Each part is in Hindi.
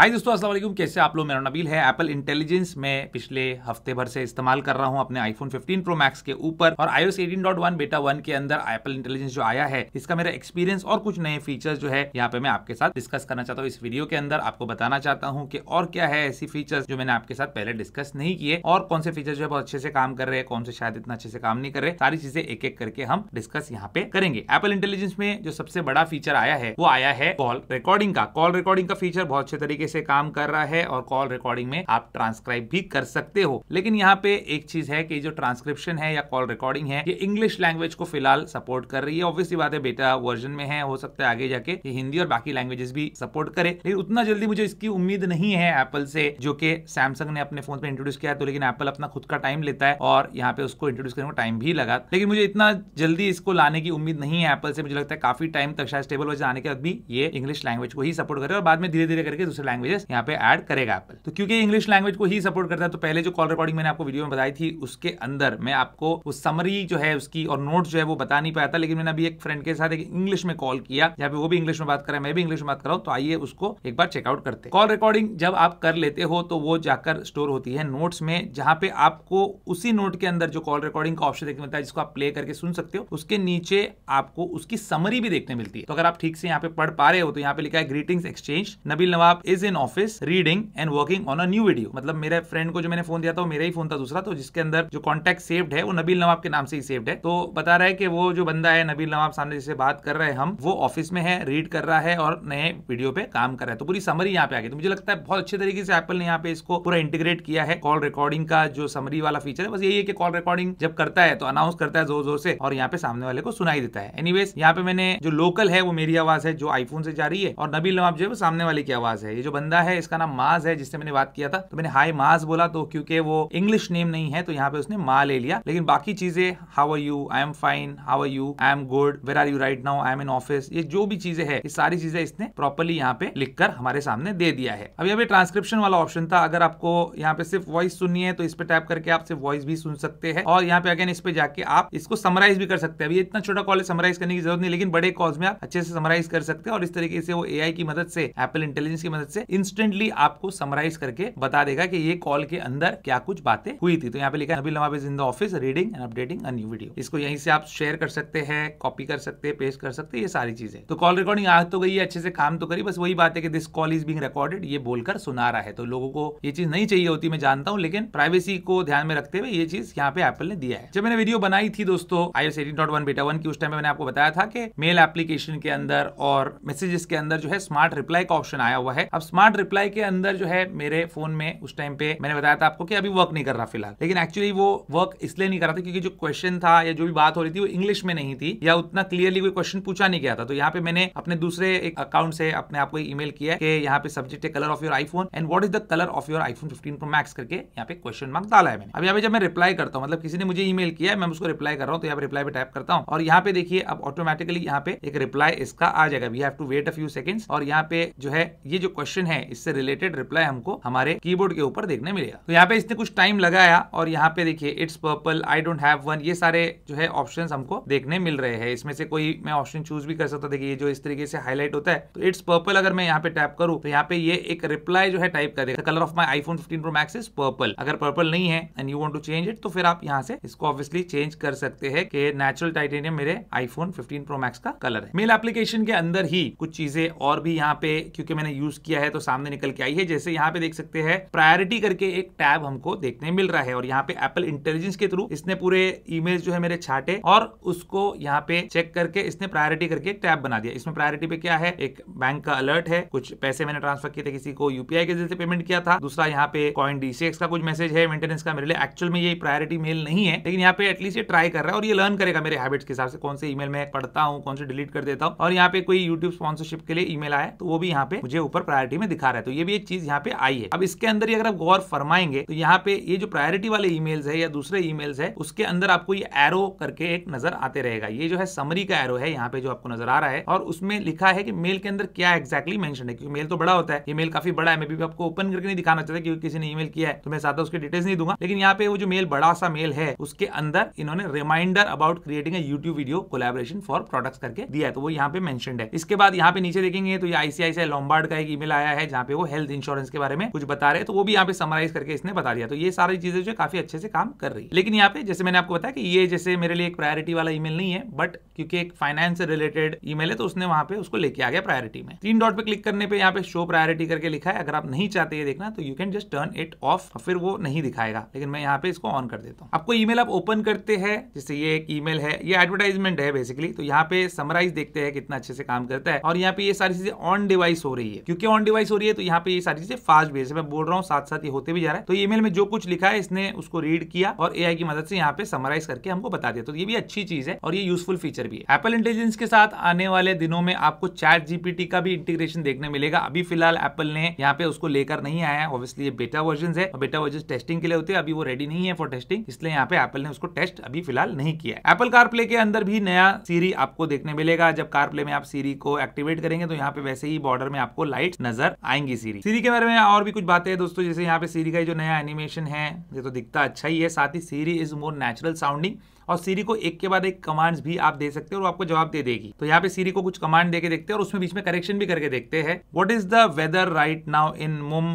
हाय दोस्तों अस्सलाम वालेकुम कैसे आप लोग मेरा नबील है एप्पल इंटेलिजेंस में पिछले हफ्ते भर से इस्तेमाल कर रहा हूं अपने आईफोन 15 प्रो मैक्स के ऊपर और iOS 18.1 बेटा 1 के अंदर एप्पल इंटेलिजेंस जो आया है इसका मेरा एक्सपीरियंस और कुछ नए फीचर्स जो है यहाँ पे मैं आपके साथ डिस्कस करना चाहता हूँ इस वीडियो के अंदर आपको बताना चाहता हूँ की और क्या है ऐसी फीचर्स जो मैंने आपके साथ पहले डिस्कस नहीं किए और कौन से फीचर जो है बहुत अच्छे से काम कर रहे हैं कौन से शायद इतना अच्छे से काम नहीं कर रहे सारी चीजें एक एक करके हम डिस्कस यहाँ पे करेंगे एप्पल इंटेलिजेंस में जो सबसे बड़ा फीचर आया है वो आया है कॉल रिकॉर्डिंग का कॉल रिकॉर्डिंग का फीचर बहुत अच्छे तरीके तरीके से काम कर रहा है और कॉल रिकॉर्डिंग में आप ट्रांसक्राइब भी कर सकते हो लेकिन यहाँ पे एक चीज है कि जो ट्रांसक्रिप्शन है या कॉल रिकॉर्डिंग है ये इंग्लिश लैंग्वेज को फिलहाल सपोर्ट कर रही है ऑब्वियसली बात है बेटा वर्जन में है हो सकता है आगे जाके हिंदी और बाकी लैंग्वेजेस भी सपोर्ट करे लेकिन उतना जल्दी मुझे इसकी उम्मीद नहीं है एप्पल से जो कि सैमसंग ने अपने फोन पे इंट्रोड्यूस किया है तो लेकिन एप्पल अपना खुद का टाइम लेता है और यहाँ पे उसको इंट्रोड्यूस करने में टाइम भी लगा लेकिन मुझे इतना जल्दी इसको लाने की उम्मीद नहीं है एप्पल से मुझे लगता है काफी टाइम तक शायद स्टेबल वजह आने के बाद भी ये इंग्लिश लैंग्वेज को ही सपोर्ट करे और बाद में धीरे धीरे करके दूसरे लैंग्वेजेस यहाँ पे ऐड करेगा एप्पल तो क्योंकि इंग्लिश लैंग्वेज को ही सपोर्ट करता है तो पहले जो कॉल रिकॉर्डिंग मैंने आपको वीडियो में बताई थी उसके अंदर मैं आपको वो समरी जो है उसकी और नोट जो है वो बता नहीं पाया था लेकिन मैंने अभी एक फ्रेंड के साथ एक इंग्लिश में कॉल किया जहाँ पे वो भी इंग्लिश में बात करा मैं भी इंग्लिश में बात कर रहा हूँ तो आइए उसको एक बार चेकआउट करते कॉल रिकॉर्डिंग जब आप कर लेते हो तो वो जाकर स्टोर होती है नोट्स में जहाँ पे आपको उसी नोट के अंदर जो कॉल रिकॉर्डिंग का ऑप्शन देखने मिलता है जिसको आप प्ले करके सुन सकते हो उसके नीचे आपको उसकी समरी भी देखने मिलती है तो अगर आप ठीक से यहाँ पे पढ़ पा रहे हो तो यहाँ पे लिखा है greetings exchange Nabeel Nawab is in office reading and working on a new video मतलब मेरे फ्रेंड को जो मैंने फोन दिया था वो मेरा ही फोन था दूसरा तो जिसके अंदर जो कॉन्टेक्ट सेव्ड है वो नबील नवाब के नाम से ही सेव्ड है तो बता रहा है कि वो जो बंदा है नबील नवाब सामने जिससे बात कर रहे हैं हम वो ऑफिस में है रीड कर रहा है और नए वीडियो पे काम कर रहा है तो पूरी समरी यहाँ पे आ गई तो मुझे लगता है बहुत अच्छे तरीके से एप्पल ने यहाँ पे इसको पूरा इंटीग्रेट किया है कॉल रिकॉर्डिंग का जो समरी वाला फीचर है बस यही है कि कॉल रिकॉर्डिंग जब करता है तो अनाउंस करता है जोर जोर से और यहाँ पे सामने वाले को सुनाई देता है एनी वेज यहाँ पे मैंने जो लोकल है वो मेरी आवाज है जो आईफोन से जा रही है और नबील नवाब जो है वो सामने वाले की आवाज है ये जो बंदा है इसका नाम माज है जिससे मैंने बात किया था तो मैंने हाई माज बोला तो क्योंकि वो इंग्लिश नेम नहीं है तो यहाँ पे उसने माँ ले लिया लेकिन बाकी चीजें how are you I am fine how are you I am good where are you right now I am in office ये जो भी चीजें है ये सारी चीजें इसने प्रॉपरली यहाँ पे लिखकर हमारे सामने दे दिया है अभी अभी ट्रांसक्रिप्शन वाला ऑप्शन था अगर आपको यहाँ पे सिर्फ वॉइस सुननी है तो इस पे टाइप करके आप सिर्फ वॉइस भी सुन सकते हैं और यहाँ पे अगेन इस पे जाके आप इसको समराइज भी कर सकते हैं अभी इतना छोटा कॉलेज समराइज करने की जरूरत नहीं लेकिन बड़े कॉज में आप अच्छे से समराइज कर सकते हैं और इस तरीके से वो एआई की मदद से एप्पल इंटेलिजेंस की मदद से इंस्टेंटली आपको समराइज करके बता देगा कि ये कॉल के अंदर क्या कुछ बातें हुई थी तो यहाँ पे लिखा Nabeel Nawab in the office reading and updating a new video इसको यहीं से आप शेयर कर सकते हैं कॉपी कर सकते हैं पेस्ट कर सकते हैं ये सारी चीजें तो कॉल रिकॉर्डिंग आ तो गई है अच्छे से काम तो करी बस वही बात है कि this call is being recorded ये बोलकर सुना रहा है तो लोगों को ये चीज नहीं चाहिए होती मैं जानता हूँ लेकिन प्राइवेसी को ध्यान में रखते हुए ये चीज यहाँ पे एप्पल ने दिया है जब मैंने वीडियो बनाई थी दोस्तों I S eighteen dot one beta one की उस टाइम मैंने आपको बताया था कि मेल एप्लीकेशन के अंदर और मैसेजेस के अंदर जो है स्मार्ट रिप्लाई का ऑप्शन आया हुआ है अब स्मार्ट रिप्लाई के अंदर जो है मेरे फोन में उस टाइम पे मैंने बताया था आपको कि अभी वर्क नहीं कर रहा फिलहाल लेकिन एक्चुअली वो वर्क इसलिए नहीं कर रहा था क्योंकि जो क्वेश्चन था या जो भी बात हो रही थी वो इंग्लिश में नहीं थी या उतना क्लियरली कोई क्वेश्चन पूछा नहीं गया था तो यहाँ पे मैंने अपने दूसरे एक अकाउंट से अपने आपको ई मेल किया कि यहाँ पे सब्जेक्ट है colour of your iPhone and what is the colour of your iPhone fifteen pro max करके यहाँ पे क्वेश्चन मार्क डाला है मैंने अब यहाँ पे जब मैं रिप्लाई करता हूँ मतलब किसी ने मुझे मेल किया है मैं उसको रिप्लाई कर रहा हूँ तो यहाँ पे रिप्लाई पे टाइप करता हूँ और यहाँ पे देखिए अब ऑटोमेटिकली यहाँ पे एक रिप्लाई इसका आ जाएगा we have to wait a few seconds और यहाँ पे जो है ये जो क्वेश्चन क्वेश्चन है इससे रिलेटेड रिप्लाई हमको हमारे कीबोर्ड के ऊपर देखने मिलेगा तो यहाँ पे इसने कुछ टाइम लगाया और यहाँ पे देखिए it's purple I don't have one ये सारे जो है ऑप्शन हमको देखने मिल रहे हैं इसमें से कोई मैं ऑप्शन चूज भी कर सकता देखिए जो इस तरीके से हाईलाइट होता है तो इट्स पर्पल अगर मैं यहाँ पे टैप करूँ तो यहाँ पे ये एक रिप्लाई जो है टाइप कर देगा colour of my iPhone fifteen pro max is purple अगर पर्पल नहीं है and you want to change it तो फिर आप यहाँ से इसको ऑब्वियसली चेंज कर सकते हैं कि नेचुरल टाइटेनियम मेरे आईफोन फिफ्टीन प्रो मैक्स का कलर है मेल एप्लीकेशन के अंदर ही कुछ चीजें और भी यहाँ पे क्योंकि मैंने यूज किया है है तो सामने निकल के आई है जैसे यहाँ पे देख सकते हैं प्रायोरिटी करके एक टैब हमको देखने मिल रहा है और यहाँ पे एप्पल इंटेलिजेंस के थ्रू इसने पूरे इमेज जो है मेरे छाटे और उसको यहाँ पे चेक करके इसने प्रायोरिटी करके एक टैब बना दिया इसमें प्रायोरिटी पे क्या है एक बैंक का अलर्ट है कुछ पैसे मैंने ट्रांसफर किए थे किसी को यूपीआई के जरिए पेमेंट किया था दूसरा यहाँ पे कॉइन डी का कुछ मैसेज है मेंटेनेंस का मेरे लिए एक्चुअल में ये प्रायोरिटी मेल नहीं है लेकिन यहाँ पे एटलीस्ट ये ट्राई कर रहा है और ये लर्न करेगा मेरे हैबिट्स के हिसाब से कौन से ईमेल मैं पढ़ता हूँ कौन से डिलीट कर देता हूँ और यहाँ पे कोई यूट्यूब स्पॉन्सरशिप के लिए ईमेल आया तो वो भी यहाँ पे मुझे ऊपर प्रायोरिटी प्रायोरिटी में दिखा रहा है तो ये भी एक चीज यहाँ पे आई है अब इसके अंदर ही अगर आप गौर फरमाएंगे तो यहाँ पे ये जो प्रायोरिटी वाले ईमेल्स है या दूसरे ईमेल्स है उसके अंदर आपको ये एरो करके एक नजर आते रहेगा ये जो है समरी का एरो है यहाँ पे जो आपको नजर आ रहा है और उसमें लिखा है कि मेल के अंदर क्या एक्जैक्टली मैंशन है क्योंकि मेल तो बड़ा होता है ये मेल काफी बड़ा है मैं भी आपको ओपन करके नहीं दिखाना चाहता क्योंकि किसी ने ई किया है तो मैं साथ उसके डिटेल्स नहीं दूंगा लेकिन यहाँ पे वो जो मेल बड़ा सा मेल है उसके अंदर इन्होंने reminder about creating YouTube video collaboration for products करके दिया है तो वो यहाँ पे मेंशन है इसके बाद यहाँ पे नीचे देखेंगे तो ये आईसीआईसीआई लॉम्बार्ड का एक ईमेल आया आया है जहाँ पे वो हेल्थ इंश्योरेंस के बारे में कुछ बता रहे हैं तो वो भी यहाँ पे समराइज करके इसने बता दिया तो ये सारी चीजें जो काफी अच्छे से काम कर रही है लेकिन यहाँ पे जैसे मैंने आपको बताया कि ये जैसे मेरे लिए एक प्रायोरिटी वाला ईमेल नहीं है बट क्योंकि एक फाइनेंस रिलेटेड ईमेल है तो उसने वहां पे उसको लेके आ गया प्रायोरिटी में तीन डॉट पे क्लिक करने पे यहाँ पे शो प्रायोरिटी करके लिखा है अगर आप नहीं चाहते ये देखना तो you can just turn it off फिर वो नहीं दिखाएगा लेकिन मैं यहाँ पे इसको ऑन कर देता हूँ आपको ई आप ओपन करते हैं जैसे ये एक ई है ये एडवर्टाइजमेंट है बेसिकली तो यहाँ पे समराइज देखते हैं कितना अच्छे से काम करता है और यहाँ पे ये सारी चीजें ऑन डिवाइस हो रही है क्योंकि ऑन डिवाइस डिवाइस हो रही है तो यहाँ पे ये सारी चीजें फास्ट बेस मैं बोल रहा हूँ साथ साथ ये होते भी जा रहा है तो ईमेल में जो कुछ लिखा है इसने उसको रीड किया और ए की मदद से यहाँ पे समराइज करके हमको बता दिया तो ये भी अच्छी चीज है और ये यूजफुल फीचर भी है एप्पल इंटेलिजेंस के साथ आने वाले दिनों में आपको चैट जीपीटी का भी इंटीग्रेशन देखने मिलेगा अभी फिलहाल एप्पल ने यहाँ पे उसको लेकर नहीं आया है ऑब्वियसली ये बेटा वर्जन है और बेटा वर्जन टेस्टिंग के लिए होते हैं अभी वो रेडी नहीं है फॉर टेस्टिंग इसलिए यहाँ पे एप्पल ने उसको टेस्ट अभी फिलहाल नहीं किया एपल एप्पल प्ले के अंदर भी नया सीरी आपको देखने मिलेगा जब प्ले में आप सीरी को एक्टिवेट करेंगे तो यहाँ पे वैसे ही बॉर्डर में आपको लाइट नजर अंदर आएंगी सीरी सीरी के बारे में और भी कुछ बातें दोस्तों जैसे यहाँ पे सीरी का जो नया एनिमेशन है ये तो दिखता अच्छा ही है साथ ही Siri is more natural sounding और सीरी को एक के बाद एक कमांड्स भी आप दे सकते हो और आपको जवाब दे देगी तो यहाँ पे सीरी को कुछ कमांड देके देखते हैं और उसमें बीच में करेक्शन भी करके देखते हैं what is the weather right now in मुम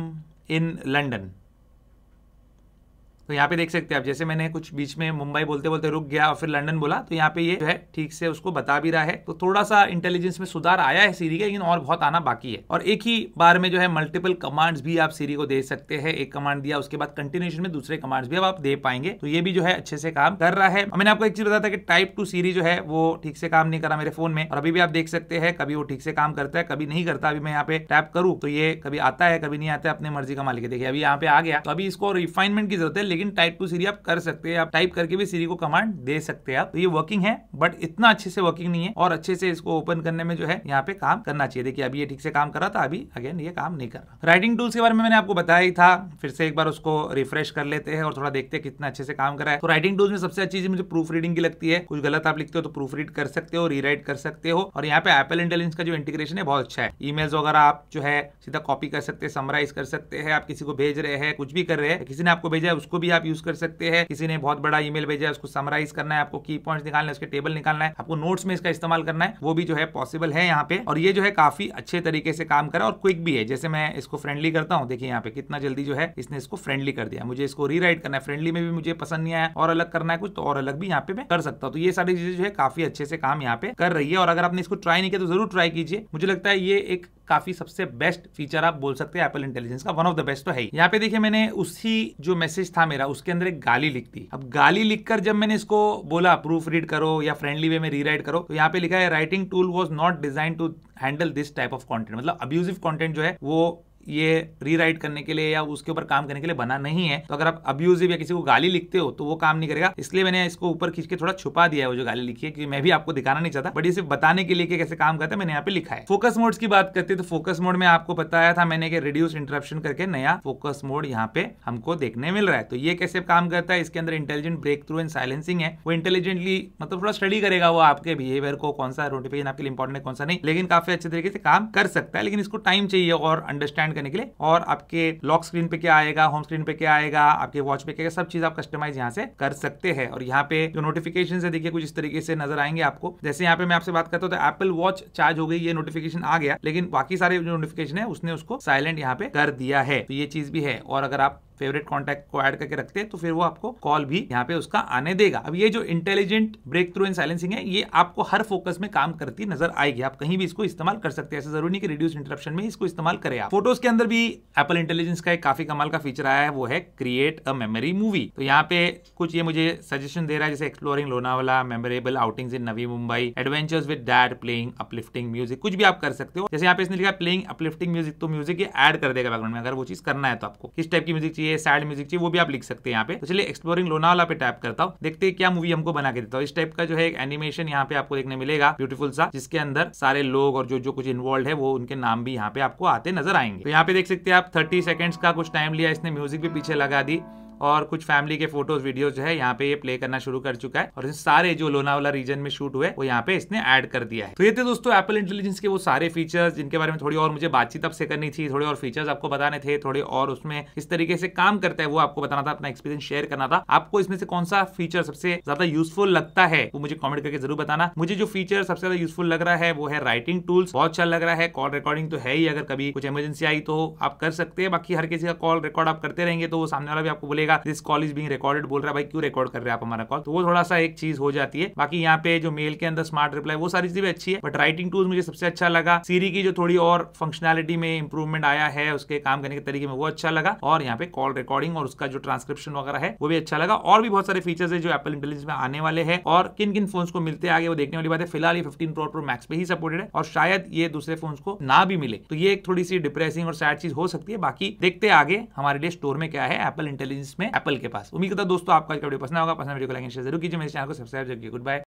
इन लंडन तो यहाँ पे देख सकते हैं आप जैसे मैंने कुछ बीच में मुंबई बोलते बोलते रुक गया और फिर लंडन बोला तो यहाँ पे ये जो है ठीक से उसको बता भी रहा है तो थोड़ा सा इंटेलिजेंस में सुधार आया है सीरी का लेकिन और बहुत आना बाकी है और एक ही बार में जो है मल्टीपल कमांड्स भी आप सीरी को दे सकते हैं एक कमांड दिया उसके बाद कंटिन्यूशन में दूसरे कमांड्स भी अब आप दे पाएंगे तो ये भी जो है अच्छे से काम कर रहा है मैंने आपको एक चीज बताया था कि टाइप टू सीरी जो है वो ठीक से काम नहीं करा मेरे फोन में और अभी भी आप देख सकते हैं कभी वो ठीक से काम करता है कभी नहीं करता अभी मैं यहाँ पे टैप करूँ तो ये कभी आता है कभी नहीं आता है अपने मर्जी का मालिक देखिए अभी यहाँ पे आ गया तो अभी इसको रिफाइनमेंट की जरूरत है लेकिन टाइप टू सीरी आप कर सकते हैं आप टाइप करके भी सीरी को कमांड दे सकते हैं आप तो ये वर्किंग है बट इतना अच्छे से वर्किंग नहीं है और अच्छे से इसको ओपन करने में जो है यहाँ पे काम करना चाहिए देखिए अभी ये ठीक से काम कर रहा था अभी अगेन ये काम नहीं कर रहा राइटिंग टूल्स के बारे में मैंने आपको बताया ही था फिर से एक बार उसको रिफ्रेश कर लेते हैं और थोड़ा देखते हैं कितना अच्छे से काम कर रहा है तो राइटिंग टूल्स में सबसे अच्छी चीज मुझे प्रूफ रीडिंग की लगती है कुछ गलत आप लिखते हो तो प्रूफ रीड कर सकते हो रीराइट कर सकते हो और यहाँ पे एपल इंटेलिजेंस का जो इंटीग्रेशन है बहुत अच्छा है ईमेल्स वगैरह आप जो है सीधा कॉपी कर सकते हैं समराइज कर सकते हैं आप किसी को भेज रहे हैं कुछ भी कर रहे हैं किसी ने आपको भेजा है उसको भी भी आप यूज कर सकते हैं किसी ने बहुत बड़ा ईमेल भेजा है उसको समराइज करना है आपको की पॉइंट निकालना है उसके टेबल निकालना है आपको नोट्स में इसका इस्तेमाल करना है वो भी जो है पॉसिबल है यहाँ पे और ये जो है काफी अच्छे तरीके से काम करा और क्विक भी है जैसे मैं इसको फ्रेंडली करता हूँ देखिए यहाँ पे कितना जल्दी जो है इसने इसको फ्रेंडली कर दिया मुझे इसको रीराइट करना है फ्रेंडली में भी मुझे पसंद नहीं आया और अलग करना है कुछ तो और अलग भी यहाँ पे मैं कर सकता हूँ तो ये सारी चीजें जो है काफी अच्छे से काम यहाँ पे कर रही है और अगर आपने इसको ट्राई नहीं किया तो जरूर ट्राई कीजिए मुझे लगता है ये एक काफी सबसे बेस्ट फीचर आप बोल सकते हैं एप्पल इंटेलिजेंस का वन ऑफ द बेस्ट तो है यहाँ पे देखिए मैंने उसी जो मैसेज था मेरा उसके अंदर एक गाली लिख दी अब गाली लिखकर जब मैंने इसको बोला प्रूफ रीड करो या फ्रेंडली वे में रीराइट करो तो यहाँ पे लिखा है writing tool was not design to handle this type of content मतलब अब्यूजिव कॉन्टेंट जो है वो ये रीराइट करने के लिए या उसके ऊपर काम करने के लिए बना नहीं है तो अगर आप अब्यूजिव या किसी को गाली लिखते हो तो वो काम नहीं करेगा इसलिए मैंने इसको ऊपर खींच के थोड़ा छुपा दिया है वो जो गाली लिखी है क्योंकि मैं भी आपको दिखाना नहीं चाहता बट ये सिर्फ बताने के लिए कि कैसे काम करता है मैंने यहाँ पे लिखा है फोकस मोड की बात करते तो फोकस मोड में आपको बताया था मैंने रिड्यूस इंटरप्शन करके नया फोकस मोड यहाँ पे हमको देखने मिल रहा है तो ये कैसे काम करता है इसके अंदर intelligent breakthrough and silencing है वो इंटेलिजेंटली मतलब थोड़ा स्टडी करेगा वो आपके बिहेवियर को कौन सा नोटिफिकेशन आपके लिए इंपॉर्टेंट है कौन सा नहीं लेकिन काफी अच्छे तरीके से काम कर सकता है लेकिन इसको टाइम चाहिए और अंडरस्टैंड एक्सपेंड करने के लिए और आपके लॉक स्क्रीन पे क्या आएगा होम स्क्रीन पे क्या आएगा आपके वॉच पे क्या सब चीज आप कस्टमाइज यहाँ से कर सकते हैं और यहाँ पे जो नोटिफिकेशन है देखिए कुछ इस तरीके से नजर आएंगे आपको जैसे यहाँ पे मैं आपसे बात करता हूँ तो एप्पल वॉच चार्ज हो गई ये नोटिफिकेशन आ गया लेकिन बाकी सारे जो नोटिफिकेशन है उसने उसको साइलेंट यहाँ पे कर दिया है तो ये चीज भी है और अगर आप फेवरेट कॉन्टैक्ट को ऐड करके रखते हैं तो फिर वो आपको कॉल भी यहाँ पे उसका आने देगा अब ये जो intelligent breakthrough in silencing है ये आपको हर फोकस में काम करती नजर आएगी आप कहीं भी इसको इस्तेमाल कर सकते हैं ऐसा जरूरी नहीं कि रिड्यूस इंटरप्शन में इसको इस्तेमाल करें आप फोटोज के अंदर भी एपल इंटेलिजेंस का एक काफी कमाल का फीचर आया है वो है क्रिएट अ मेमोरी मूवी तो यहाँ पे कुछ ये मुझे सजेशन दे रहा है जैसे exploring Lonavala memorable outings in Navi Mumbai adventures with dad playing uplifting music कुछ भी आप कर सकते हो जैसे यहाँ पे इसने लिखा प्लेइंग अपलिफ्टिंग म्यूजिक तो म्यूजिक ये ऐड कर देगा बैकग्राउंड में अगर वो चीज करना है तो आपको किस टाइप की म्यूजिक चाहिए चाहिए सैड म्यूजिक चाहिए वो भी आप लिख सकते हैं यहाँ पे तो चलिए एक्सप्लोरिंग लोनावाला पे टाइप करता हूँ देखते हैं क्या मूवी हमको बना के देता हूँ इस टाइप का जो है एक एनिमेशन यहाँ पे आपको देखने मिलेगा ब्यूटीफुल सा जिसके अंदर सारे लोग और जो जो कुछ इन्वॉल्व है वो उनके नाम भी यहाँ पे आपको आते नजर आएंगे तो यहाँ पे देख सकते हैं आप थर्टी सेकेंड्स का कुछ टाइम लिया इसने म्यूजिक भी पीछे लगा दी और कुछ फैमिली के फोटोज वीडियोज जो है यहाँ पे ये प्ले करना शुरू कर चुका है और सारे जो लोनावाला रीजन में शूट हुए वो यहाँ पे इसने एड कर दिया है तो ये थे दोस्तों एप्पल इंटेलिजेंस के वो सारे फीचर्स जिनके बारे में थोड़ी और मुझे बातचीत आपसे करनी थी थोड़े और फीचर्स आपको बताने थे थोड़े और उसमें किस तरीके से काम करता है वो आपको बताना था अपना एक्सपीरियंस शेयर करना था आपको इसमें से कौन सा फीचर सबसे ज्यादा यूजफुल लगता है वो मुझे कमेंट करके जरूर बताना मुझे जो फीचर सबसे ज्यादा यूजफुल लग रहा है वो है राइटिंग टूल्स बहुत अच्छा लग रहा है कॉल रिकॉर्डिंग तो है ही अगर कभी कुछ इमरजेंसी आई तो आप कर सकते हैं बाकी हर किसी का कॉल रिकॉर्ड आप करते रहेंगे तो वो सामने वाला भी आपको बोलेगा बोलेगा this call is being recorded बोल रहा है भाई क्यों रिकॉर्ड कर रहे हैं आप हमारा कॉल तो वो थोड़ा सा एक चीज हो जाती है बाकी यहाँ पे जो मेल के अंदर स्मार्ट रिप्लाई वो सारी चीजें अच्छी है बट राइटिंग टूल मुझे सबसे अच्छा लगा सीरी की जो थोड़ी और फंक्शनलिटी में इंप्रूवमेंट आया है उसके काम करने के तरीके में वो अच्छा लगा और यहाँ पे कॉल रिकॉर्डिंग और उसका जो ट्रांसक्रिप्शन वगैरह है वो भी अच्छा लगा और भी बहुत सारे फीचर्स है जो एप्पल इंटेलिजेंस में आने वाले हैं और किन किन फोन को मिलते आगे वो देखने वाली बात है फिलहाल ये फिफ्टीन प्रो प्रो मैक्स पे ही सपोर्टेड है और शायद ये दूसरे फोन को ना भी मिले तो ये एक थोड़ी सी डिप्रेसिंग और सैड चीज हो सकती है बाकी देखते आगे हमारे लिए स्टोर में क्या है एप्पल इंटेलिजेंस में एप्पल के पास उम्मीद करता दोस्तों आपका वीडियो पसंद होगा पसंद वीडियो को लाइक शेयर जरूर कीजिए मेरे चैनल को सब्सक्राइब जरूर गुड बाय